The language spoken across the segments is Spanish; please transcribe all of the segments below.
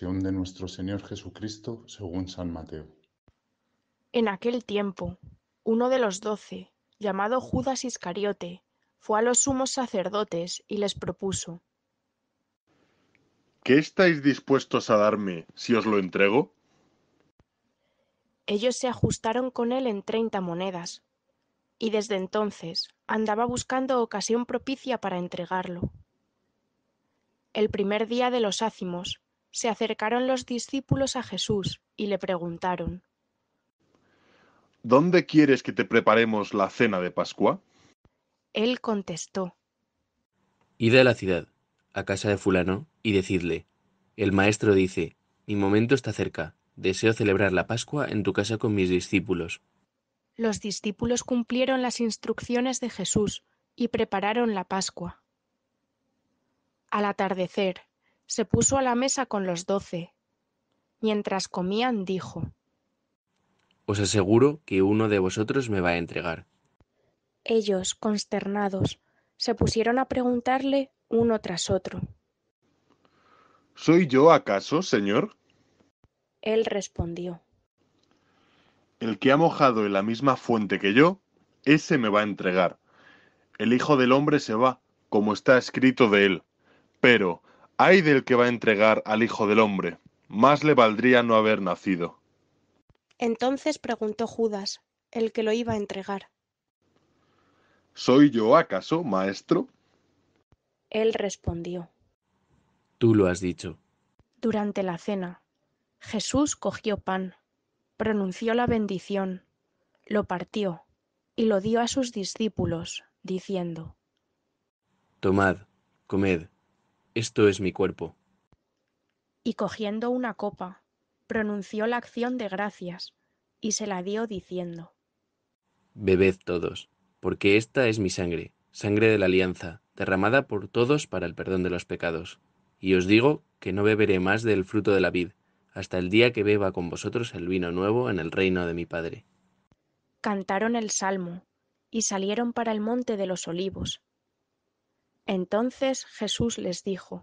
de nuestro Señor Jesucristo según San Mateo. En aquel tiempo, uno de los doce, llamado Judas Iscariote, fue a los sumos sacerdotes y les propuso, ¿Qué estáis dispuestos a darme si os lo entrego? Ellos se ajustaron con él en treinta monedas, y desde entonces andaba buscando ocasión propicia para entregarlo. El primer día de los ácimos, se acercaron los discípulos a Jesús y le preguntaron, ¿Dónde quieres que te preparemos la cena de Pascua? Él contestó, Id a la ciudad, a casa de fulano, y decidle, el maestro dice, mi momento está cerca, deseo celebrar la Pascua en tu casa con mis discípulos. Los discípulos cumplieron las instrucciones de Jesús y prepararon la Pascua. Al atardecer, se puso a la mesa con los doce. Mientras comían dijo, Os aseguro que uno de vosotros me va a entregar. Ellos, consternados, se pusieron a preguntarle uno tras otro. ¿Soy yo acaso, señor? Él respondió. El que ha mojado en la misma fuente que yo, ese me va a entregar. El Hijo del Hombre se va, como está escrito de él. Pero Ay del que va a entregar al Hijo del hombre, más le valdría no haber nacido. Entonces preguntó Judas, el que lo iba a entregar. ¿Soy yo acaso, maestro? Él respondió. Tú lo has dicho. Durante la cena, Jesús cogió pan, pronunció la bendición, lo partió y lo dio a sus discípulos, diciendo, Tomad, comed esto es mi cuerpo. Y cogiendo una copa, pronunció la acción de gracias, y se la dio diciendo, Bebed todos, porque esta es mi sangre, sangre de la alianza, derramada por todos para el perdón de los pecados. Y os digo que no beberé más del fruto de la vid, hasta el día que beba con vosotros el vino nuevo en el reino de mi Padre. Cantaron el salmo, y salieron para el monte de los olivos, entonces Jesús les dijo,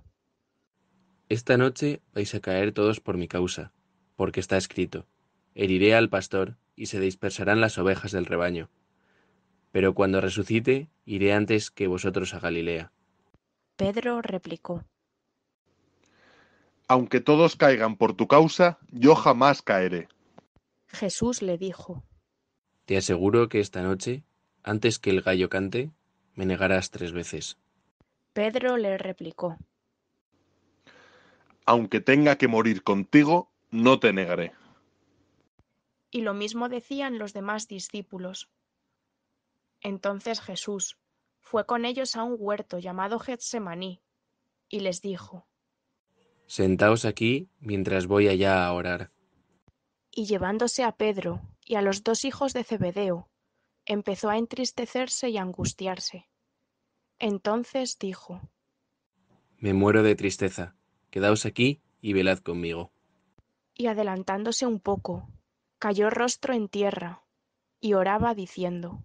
Esta noche vais a caer todos por mi causa, porque está escrito, heriré al pastor y se dispersarán las ovejas del rebaño. Pero cuando resucite, iré antes que vosotros a Galilea. Pedro replicó, Aunque todos caigan por tu causa, yo jamás caeré. Jesús le dijo, Te aseguro que esta noche, antes que el gallo cante, me negarás tres veces. Pedro le replicó, Aunque tenga que morir contigo, no te negaré. Y lo mismo decían los demás discípulos. Entonces Jesús fue con ellos a un huerto llamado Getsemaní y les dijo, Sentaos aquí mientras voy allá a orar. Y llevándose a Pedro y a los dos hijos de Zebedeo, empezó a entristecerse y angustiarse. Entonces dijo, Me muero de tristeza, quedaos aquí y velad conmigo. Y adelantándose un poco, cayó rostro en tierra y oraba diciendo,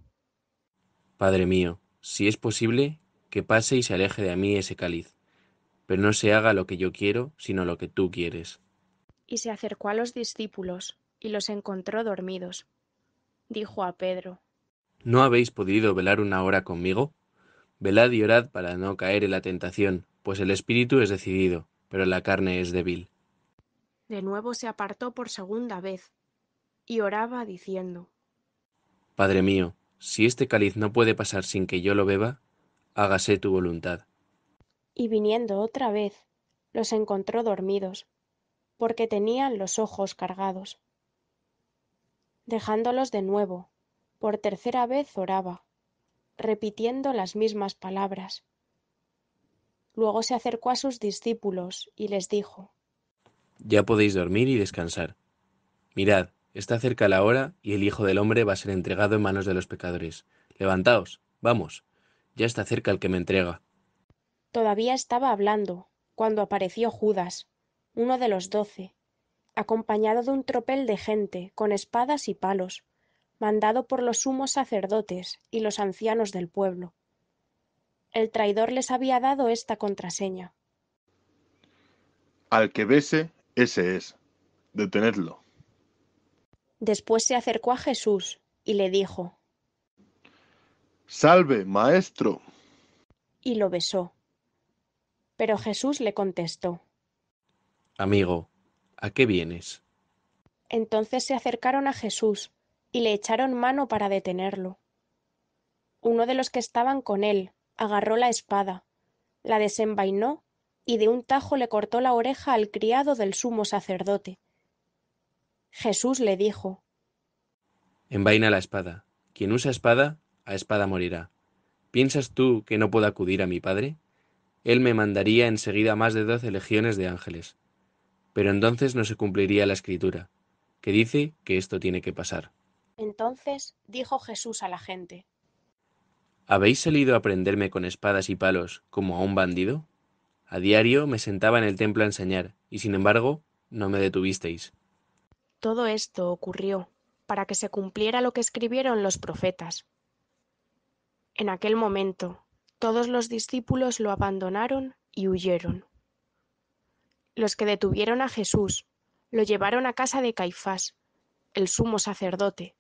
Padre mío, si es posible, que pase y se aleje de mí ese cáliz, pero no se haga lo que yo quiero, sino lo que tú quieres. Y se acercó a los discípulos y los encontró dormidos. Dijo a Pedro, ¿No habéis podido velar una hora conmigo? Velad y orad para no caer en la tentación, pues el espíritu es decidido, pero la carne es débil. De nuevo se apartó por segunda vez y oraba diciendo, Padre mío, si este cáliz no puede pasar sin que yo lo beba, hágase tu voluntad. Y viniendo otra vez, los encontró dormidos, porque tenían los ojos cargados. Dejándolos de nuevo, por tercera vez oraba repitiendo las mismas palabras. Luego se acercó a sus discípulos y les dijo, Ya podéis dormir y descansar. Mirad, está cerca la hora y el Hijo del Hombre va a ser entregado en manos de los pecadores. Levantaos, vamos, ya está cerca el que me entrega. Todavía estaba hablando, cuando apareció Judas, uno de los doce, acompañado de un tropel de gente, con espadas y palos, mandado por los sumos sacerdotes y los ancianos del pueblo. El traidor les había dado esta contraseña. Al que bese, ese es. Detenedlo. Después se acercó a Jesús y le dijo, Salve, maestro. Y lo besó. Pero Jesús le contestó, Amigo, ¿a qué vienes? Entonces se acercaron a Jesús y le echaron mano para detenerlo. Uno de los que estaban con él agarró la espada, la desenvainó y de un tajo le cortó la oreja al criado del sumo sacerdote. Jesús le dijo Envaina la espada. Quien usa espada, a espada morirá. ¿Piensas tú que no puedo acudir a mi padre? Él me mandaría enseguida más de doce legiones de ángeles. Pero entonces no se cumpliría la escritura, que dice que esto tiene que pasar. Entonces dijo Jesús a la gente, ¿Habéis salido a prenderme con espadas y palos como a un bandido? A diario me sentaba en el templo a enseñar, y sin embargo no me detuvisteis. Todo esto ocurrió para que se cumpliera lo que escribieron los profetas. En aquel momento, todos los discípulos lo abandonaron y huyeron. Los que detuvieron a Jesús lo llevaron a casa de Caifás, el sumo sacerdote,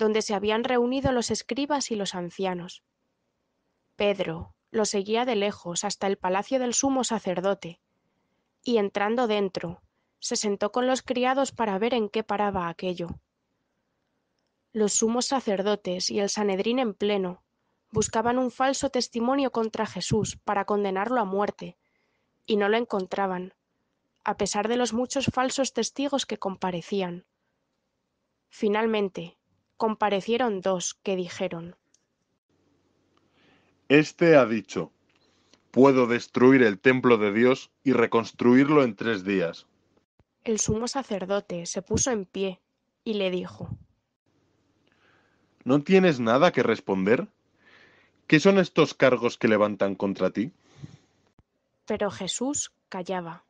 donde se habían reunido los escribas y los ancianos. Pedro lo seguía de lejos hasta el palacio del sumo sacerdote, y entrando dentro, se sentó con los criados para ver en qué paraba aquello. Los sumos sacerdotes y el Sanedrín en pleno buscaban un falso testimonio contra Jesús para condenarlo a muerte, y no lo encontraban, a pesar de los muchos falsos testigos que comparecían. Finalmente, comparecieron dos que dijeron, Este ha dicho, puedo destruir el templo de Dios y reconstruirlo en tres días. El sumo sacerdote se puso en pie y le dijo, ¿No tienes nada que responder? ¿Qué son estos cargos que levantan contra ti? Pero Jesús callaba,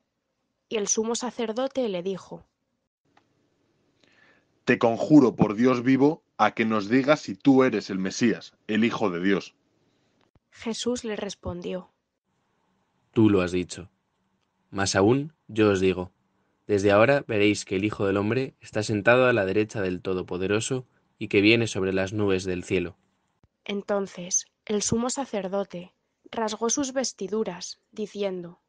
y el sumo sacerdote le dijo, te conjuro por Dios vivo a que nos digas si tú eres el Mesías, el Hijo de Dios. Jesús le respondió, Tú lo has dicho. Más aún, yo os digo, desde ahora veréis que el Hijo del Hombre está sentado a la derecha del Todopoderoso y que viene sobre las nubes del cielo. Entonces el sumo sacerdote rasgó sus vestiduras, diciendo,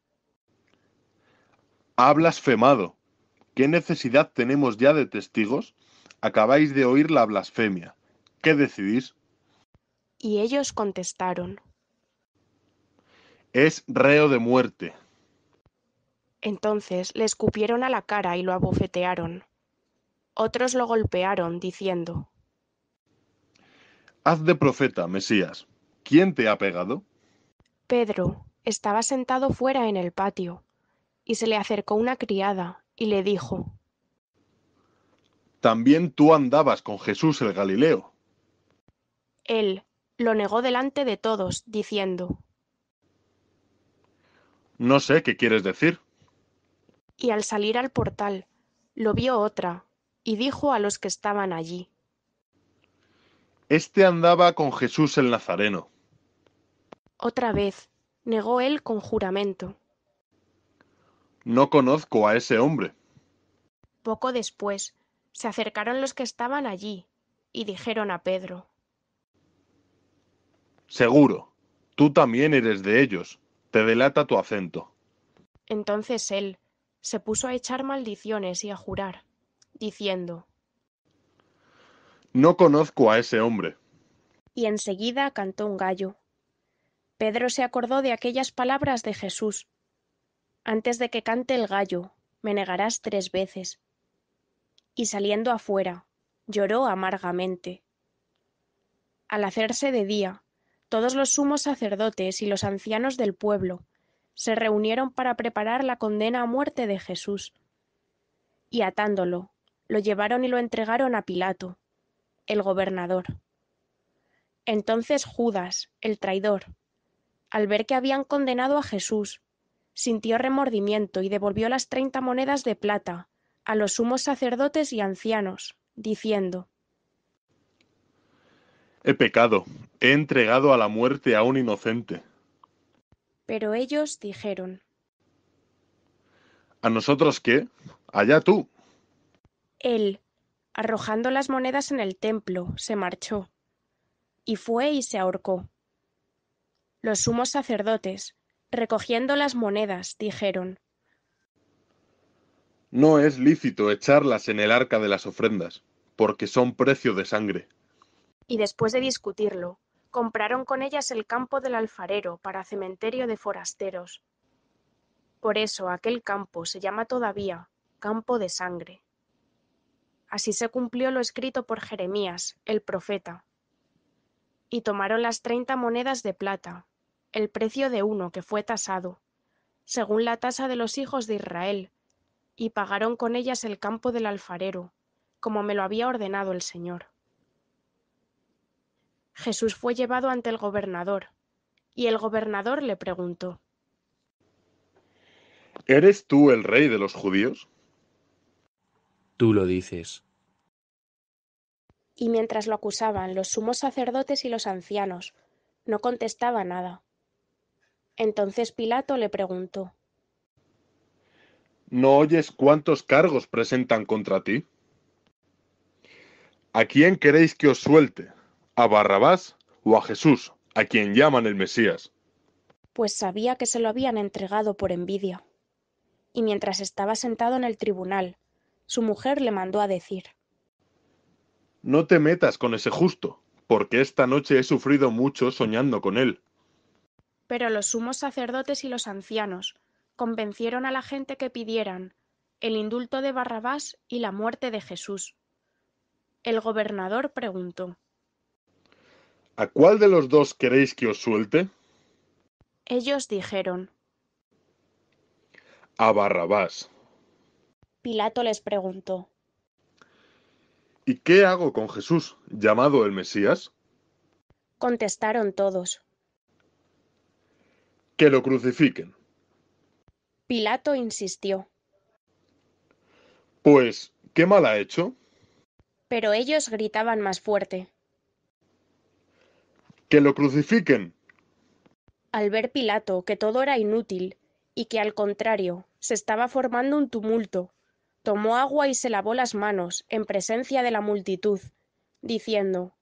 Ha blasfemado. ¿Qué necesidad tenemos ya de testigos? Acabáis de oír la blasfemia. ¿Qué decidís? Y ellos contestaron. Es reo de muerte. Entonces le escupieron a la cara y lo abofetearon. Otros lo golpearon, diciendo, Haz de profeta, Mesías. ¿Quién te ha pegado? Pedro estaba sentado fuera en el patio, y se le acercó una criada, y le dijo, también tú andabas con Jesús el Galileo. Él lo negó delante de todos, diciendo, No sé qué quieres decir. Y al salir al portal, lo vio otra, y dijo a los que estaban allí, Este andaba con Jesús el Nazareno. Otra vez, negó él con juramento. No conozco a ese hombre. Poco después, se acercaron los que estaban allí y dijeron a Pedro, Seguro, tú también eres de ellos, te delata tu acento. Entonces él se puso a echar maldiciones y a jurar, diciendo, No conozco a ese hombre. Y enseguida cantó un gallo. Pedro se acordó de aquellas palabras de Jesús. Antes de que cante el gallo, me negarás tres veces y saliendo afuera, lloró amargamente. Al hacerse de día, todos los sumos sacerdotes y los ancianos del pueblo se reunieron para preparar la condena a muerte de Jesús, y atándolo, lo llevaron y lo entregaron a Pilato, el gobernador. Entonces Judas, el traidor, al ver que habían condenado a Jesús, sintió remordimiento y devolvió las treinta monedas de plata a los sumos sacerdotes y ancianos, diciendo, He pecado, he entregado a la muerte a un inocente. Pero ellos dijeron, ¿A nosotros qué? Allá tú. Él, arrojando las monedas en el templo, se marchó, y fue y se ahorcó. Los sumos sacerdotes, recogiendo las monedas, dijeron, no es lícito echarlas en el arca de las ofrendas, porque son precio de sangre. Y después de discutirlo, compraron con ellas el campo del alfarero para cementerio de forasteros. Por eso aquel campo se llama todavía campo de sangre. Así se cumplió lo escrito por Jeremías, el profeta. Y tomaron las treinta monedas de plata, el precio de uno que fue tasado, según la tasa de los hijos de Israel, y pagaron con ellas el campo del alfarero, como me lo había ordenado el Señor. Jesús fue llevado ante el gobernador, y el gobernador le preguntó, ¿Eres tú el rey de los judíos? Tú lo dices. Y mientras lo acusaban los sumos sacerdotes y los ancianos, no contestaba nada. Entonces Pilato le preguntó, ¿No oyes cuántos cargos presentan contra ti? ¿A quién queréis que os suelte? ¿A Barrabás o a Jesús, a quien llaman el Mesías? Pues sabía que se lo habían entregado por envidia. Y mientras estaba sentado en el tribunal, su mujer le mandó a decir, No te metas con ese justo, porque esta noche he sufrido mucho soñando con él. Pero los sumos sacerdotes y los ancianos convencieron a la gente que pidieran el indulto de Barrabás y la muerte de Jesús. El gobernador preguntó ¿A cuál de los dos queréis que os suelte? Ellos dijeron A Barrabás. Pilato les preguntó ¿Y qué hago con Jesús, llamado el Mesías? Contestaron todos. Que lo crucifiquen. Pilato insistió. Pues, ¿qué mal ha hecho? Pero ellos gritaban más fuerte. Que lo crucifiquen. Al ver Pilato que todo era inútil y que al contrario se estaba formando un tumulto, tomó agua y se lavó las manos en presencia de la multitud, diciendo,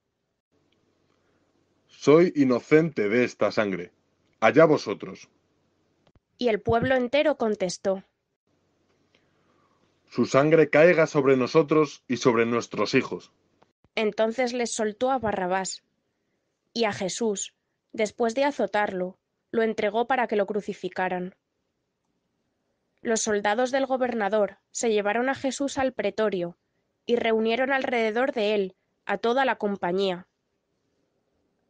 Soy inocente de esta sangre. Allá vosotros y el pueblo entero contestó. Su sangre caiga sobre nosotros y sobre nuestros hijos. Entonces les soltó a Barrabás y a Jesús, después de azotarlo, lo entregó para que lo crucificaran. Los soldados del gobernador se llevaron a Jesús al pretorio y reunieron alrededor de él a toda la compañía.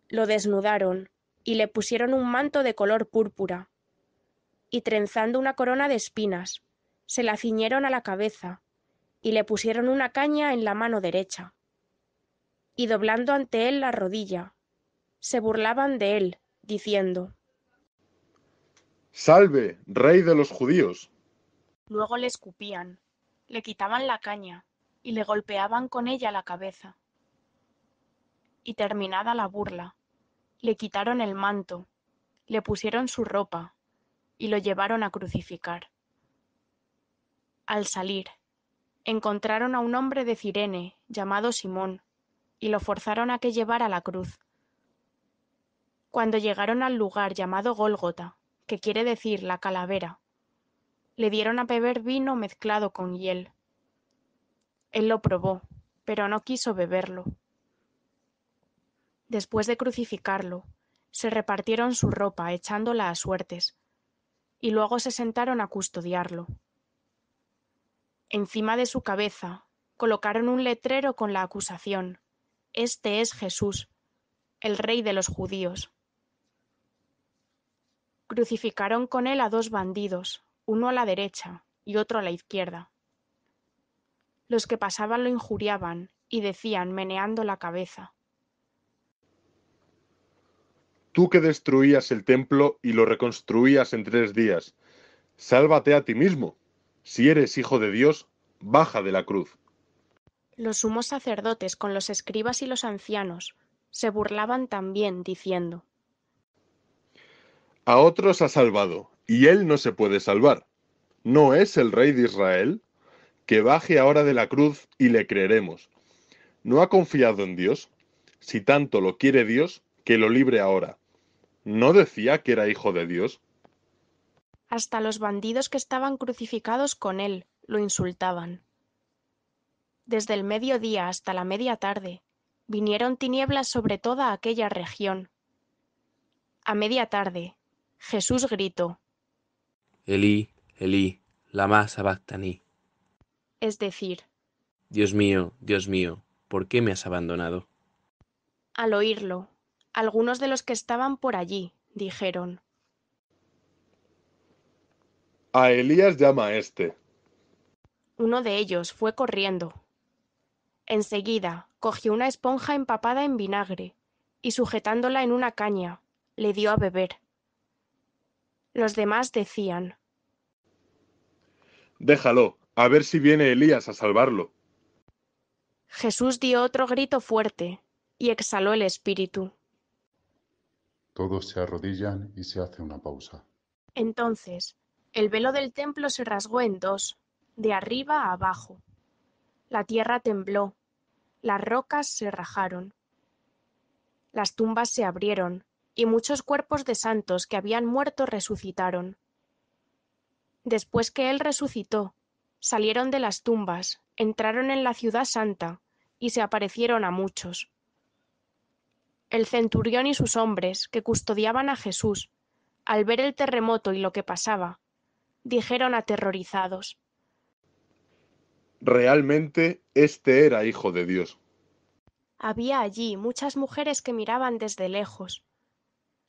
Lo desnudaron y le pusieron un manto de color púrpura y trenzando una corona de espinas, se la ciñeron a la cabeza, y le pusieron una caña en la mano derecha. Y doblando ante él la rodilla, se burlaban de él, diciendo, Salve, rey de los judíos. Luego le escupían, le quitaban la caña y le golpeaban con ella la cabeza. Y terminada la burla, le quitaron el manto, le pusieron su ropa y lo llevaron a crucificar. Al salir, encontraron a un hombre de Cirene llamado Simón y lo forzaron a que llevara la cruz. Cuando llegaron al lugar llamado Gólgota, que quiere decir la calavera, le dieron a beber vino mezclado con hiel. Él lo probó, pero no quiso beberlo. Después de crucificarlo, se repartieron su ropa echándola a suertes y luego se sentaron a custodiarlo. Encima de su cabeza colocaron un letrero con la acusación, Este es Jesús, el rey de los judíos. Crucificaron con él a dos bandidos, uno a la derecha y otro a la izquierda. Los que pasaban lo injuriaban y decían meneando la cabeza, Tú que destruías el templo y lo reconstruías en tres días, sálvate a ti mismo. Si eres hijo de Dios, baja de la cruz. Los sumos sacerdotes con los escribas y los ancianos se burlaban también, diciendo, A otros ha salvado, y él no se puede salvar. ¿No es el rey de Israel? Que baje ahora de la cruz y le creeremos. ¿No ha confiado en Dios? Si tanto lo quiere Dios, que lo libre ahora ¿no decía que era hijo de Dios? Hasta los bandidos que estaban crucificados con él lo insultaban. Desde el mediodía hasta la media tarde vinieron tinieblas sobre toda aquella región. A media tarde, Jesús gritó: Elí, Elí, lama abactaní. Es decir, Dios mío, Dios mío, ¿por qué me has abandonado? Al oírlo, algunos de los que estaban por allí dijeron, A Elías llama este. Uno de ellos fue corriendo. Enseguida cogió una esponja empapada en vinagre y sujetándola en una caña, le dio a beber. Los demás decían, Déjalo, a ver si viene Elías a salvarlo. Jesús dio otro grito fuerte y exhaló el espíritu. Todos se arrodillan y se hace una pausa. Entonces, el velo del templo se rasgó en dos, de arriba a abajo. La tierra tembló, las rocas se rajaron. Las tumbas se abrieron, y muchos cuerpos de santos que habían muerto resucitaron. Después que él resucitó, salieron de las tumbas, entraron en la ciudad santa, y se aparecieron a muchos el centurión y sus hombres, que custodiaban a Jesús, al ver el terremoto y lo que pasaba, dijeron aterrorizados, Realmente este era Hijo de Dios. Había allí muchas mujeres que miraban desde lejos,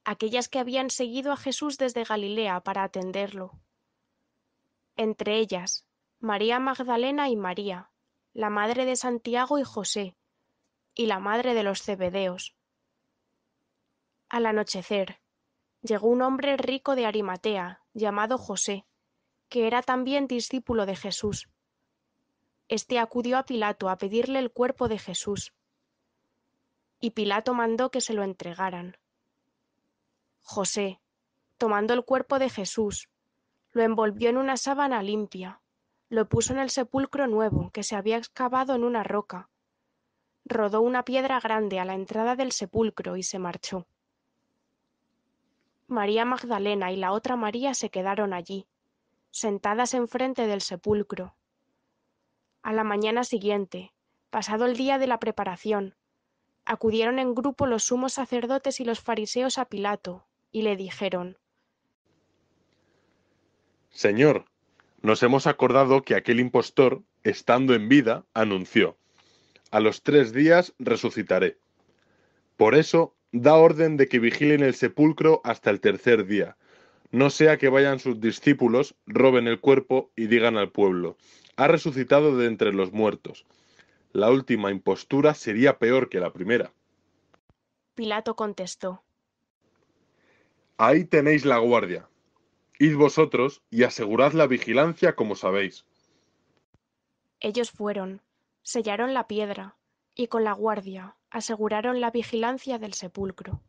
aquellas que habían seguido a Jesús desde Galilea para atenderlo. Entre ellas, María Magdalena y María, la madre de Santiago y José, y la madre de los Cebedeos. Al anochecer, llegó un hombre rico de Arimatea, llamado José, que era también discípulo de Jesús. Este acudió a Pilato a pedirle el cuerpo de Jesús, y Pilato mandó que se lo entregaran. José, tomando el cuerpo de Jesús, lo envolvió en una sábana limpia, lo puso en el sepulcro nuevo que se había excavado en una roca, rodó una piedra grande a la entrada del sepulcro y se marchó. María Magdalena y la otra María se quedaron allí, sentadas enfrente del sepulcro. A la mañana siguiente, pasado el día de la preparación, acudieron en grupo los sumos sacerdotes y los fariseos a Pilato, y le dijeron, Señor, nos hemos acordado que aquel impostor, estando en vida, anunció, A los tres días resucitaré. Por eso da orden de que vigilen el sepulcro hasta el tercer día, no sea que vayan sus discípulos, roben el cuerpo y digan al pueblo, ha resucitado de entre los muertos. La última impostura sería peor que la primera. Pilato contestó, Ahí tenéis la guardia. Id vosotros y asegurad la vigilancia como sabéis. Ellos fueron, sellaron la piedra, y con la guardia, aseguraron la vigilancia del sepulcro.